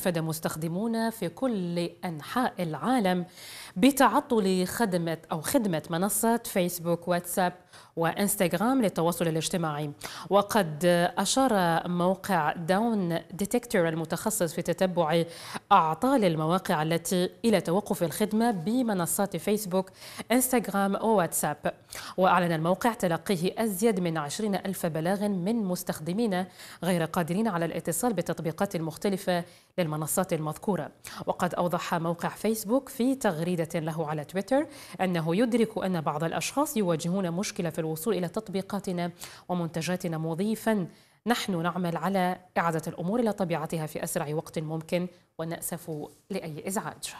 أفاد مستخدمون في كل أنحاء العالم بتعطل خدمة أو خدمة منصات فيسبوك واتساب وإنستغرام للتواصل الاجتماعي وقد أشار موقع داون ديتكتور المتخصص في تتبع أعطال المواقع التي إلى توقف الخدمة بمنصات فيسبوك إنستغرام وواتساب وأعلن الموقع تلقيه أزيد من 20 ألف بلاغ من مستخدمين غير قادرين على الاتصال بالتطبيقات المختلفة للمنصات المنصات المذكورة وقد أوضح موقع فيسبوك في تغريدة له على تويتر أنه يدرك أن بعض الأشخاص يواجهون مشكلة في الوصول إلى تطبيقاتنا ومنتجاتنا مضيفا نحن نعمل على إعادة الأمور إلى طبيعتها في أسرع وقت ممكن ونأسف لأي إزعاج